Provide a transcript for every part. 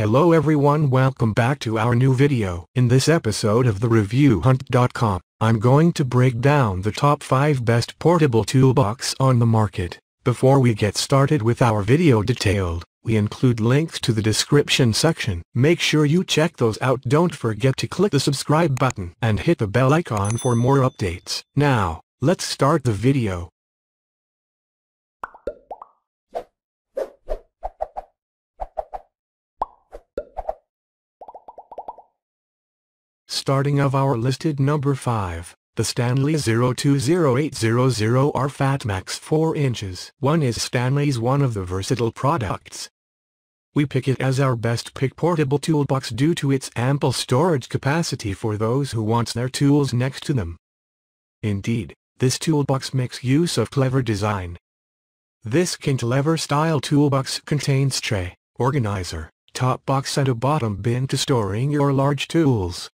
Hello everyone welcome back to our new video. In this episode of the ReviewHunt.com, I'm going to break down the top 5 best portable toolbox on the market. Before we get started with our video detailed, we include links to the description section. Make sure you check those out don't forget to click the subscribe button and hit the bell icon for more updates. Now, let's start the video. Starting of our listed number 5, the Stanley 020800R Fat Max 4 inches. 1 is Stanley's one of the versatile products. We pick it as our best pick portable toolbox due to its ample storage capacity for those who wants their tools next to them. Indeed, this toolbox makes use of clever design. This cantilever style toolbox contains tray, organizer, top box and a bottom bin to storing your large tools.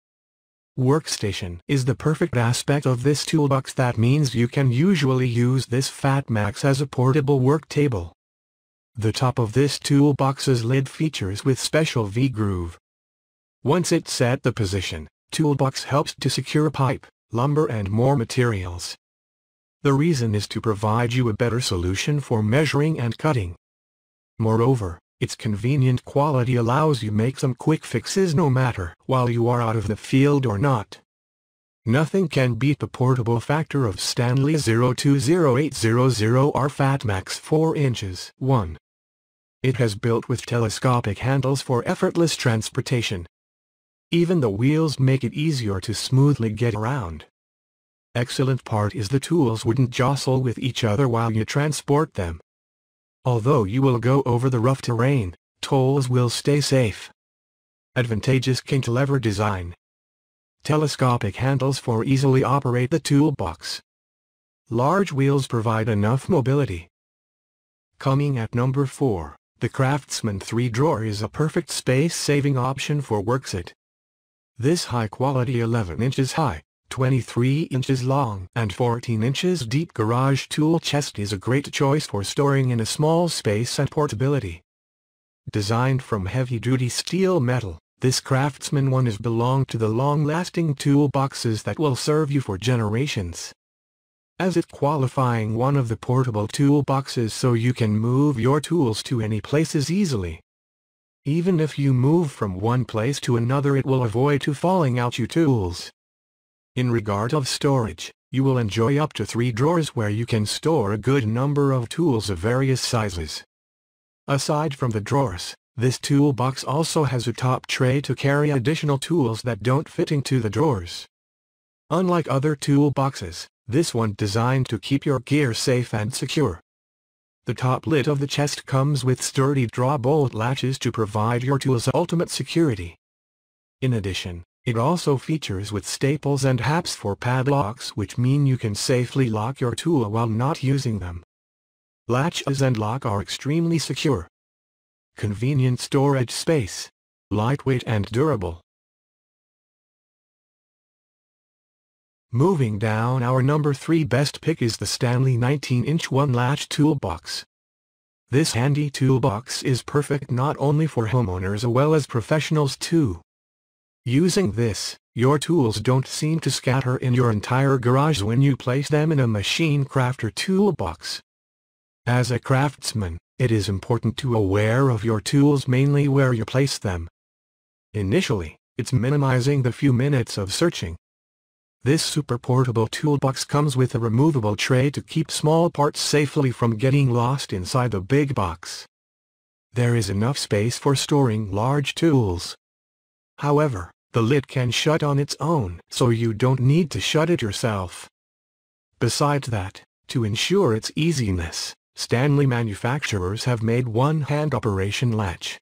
Workstation is the perfect aspect of this toolbox that means you can usually use this Fatmax as a portable work table. The top of this toolbox's lid features with special V-groove. Once it's set the position, toolbox helps to secure pipe, lumber and more materials. The reason is to provide you a better solution for measuring and cutting. Moreover, its convenient quality allows you make some quick fixes no matter while you are out of the field or not. Nothing can beat the portable factor of Stanley 020800R Fatmax 4 inches 1. It has built with telescopic handles for effortless transportation. Even the wheels make it easier to smoothly get around. Excellent part is the tools wouldn't jostle with each other while you transport them. Although you will go over the rough terrain, tolls will stay safe. Advantageous cantilever design. Telescopic handles for easily operate the toolbox. Large wheels provide enough mobility. Coming at number 4, the Craftsman 3 drawer is a perfect space-saving option for works it. This high-quality 11 inches high, 23 inches long and 14 inches deep garage tool chest is a great choice for storing in a small space and portability. Designed from heavy-duty steel metal, this Craftsman one is belong to the long-lasting toolboxes that will serve you for generations. As it qualifying one of the portable toolboxes so you can move your tools to any places easily. Even if you move from one place to another it will avoid to falling out your tools. In regard of storage, you will enjoy up to three drawers where you can store a good number of tools of various sizes. Aside from the drawers, this toolbox also has a top tray to carry additional tools that don't fit into the drawers. Unlike other toolboxes, this one designed to keep your gear safe and secure. The top lid of the chest comes with sturdy draw bolt latches to provide your tools ultimate security. In addition, it also features with staples and haps for padlocks which mean you can safely lock your tool while not using them. Latches and lock are extremely secure. Convenient storage space. Lightweight and durable. Moving down our number 3 best pick is the Stanley 19-inch one-latch toolbox. This handy toolbox is perfect not only for homeowners as well as professionals too. Using this, your tools don't seem to scatter in your entire garage when you place them in a machine crafter toolbox. As a craftsman, it is important to aware of your tools mainly where you place them. Initially, it's minimizing the few minutes of searching. This super portable toolbox comes with a removable tray to keep small parts safely from getting lost inside the big box. There is enough space for storing large tools. However, the lid can shut on its own, so you don't need to shut it yourself. Besides that, to ensure its easiness, Stanley manufacturers have made one-hand operation latch.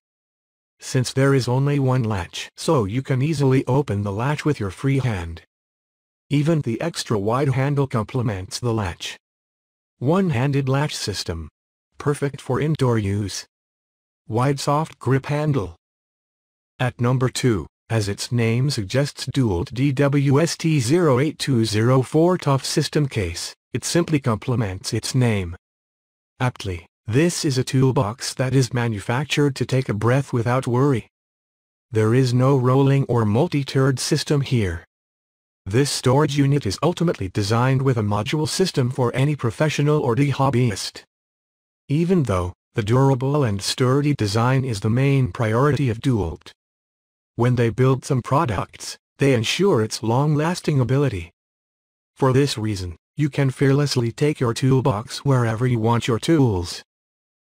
Since there is only one latch, so you can easily open the latch with your free hand. Even the extra wide handle complements the latch. One-handed latch system. Perfect for indoor use. Wide soft grip handle. At number 2. As its name suggests dual DWST08204 TOF system case, it simply complements its name. Aptly, this is a toolbox that is manufactured to take a breath without worry. There is no rolling or multi-turd system here. This storage unit is ultimately designed with a module system for any professional or hobbyist. Even though, the durable and sturdy design is the main priority of Dualt, when they build some products, they ensure its long-lasting ability. For this reason, you can fearlessly take your toolbox wherever you want your tools.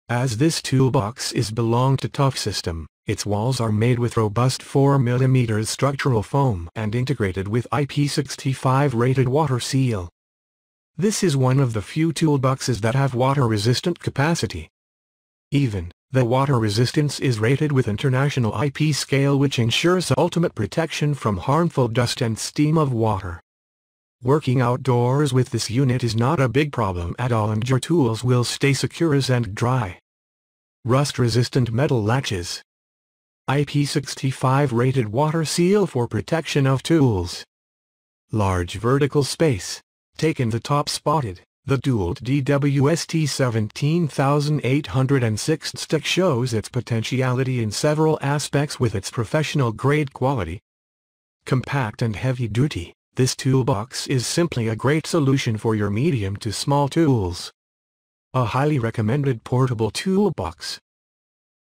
As this toolbox is belong to Tough System, its walls are made with robust 4mm structural foam and integrated with IP65 rated water seal. This is one of the few toolboxes that have water-resistant capacity. Even the water resistance is rated with international IP scale which ensures ultimate protection from harmful dust and steam of water. Working outdoors with this unit is not a big problem at all and your tools will stay secure and dry. Rust-resistant metal latches. IP65 rated water seal for protection of tools. Large vertical space. Taken the top spotted. The dualed DWST 17806 stick shows its potentiality in several aspects with its professional grade quality. Compact and heavy duty, this toolbox is simply a great solution for your medium to small tools. A highly recommended portable toolbox.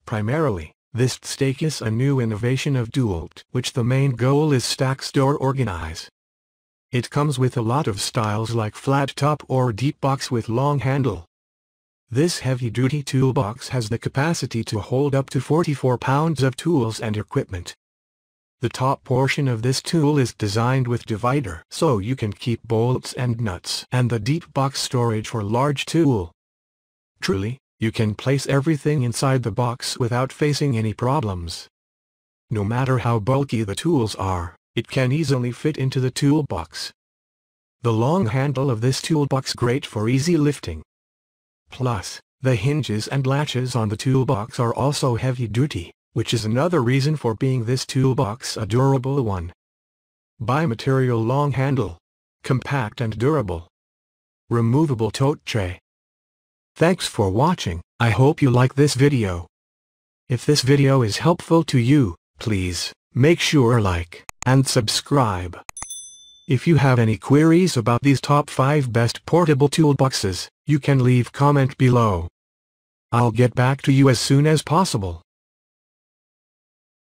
Primarily, this stake is a new innovation of Dualt, which the main goal is stack store organize. It comes with a lot of styles like flat top or deep box with long handle. This heavy-duty toolbox has the capacity to hold up to 44 pounds of tools and equipment. The top portion of this tool is designed with divider so you can keep bolts and nuts and the deep box storage for large tool. Truly, you can place everything inside the box without facing any problems. No matter how bulky the tools are, it can easily fit into the toolbox. The long handle of this toolbox great for easy lifting. Plus, the hinges and latches on the toolbox are also heavy duty, which is another reason for being this toolbox a durable one. By material long handle. Compact and durable. Removable tote tray. Thanks for watching, I hope you like this video. If this video is helpful to you, please, make sure like, and subscribe. If you have any queries about these top 5 best portable toolboxes, you can leave comment below. I'll get back to you as soon as possible.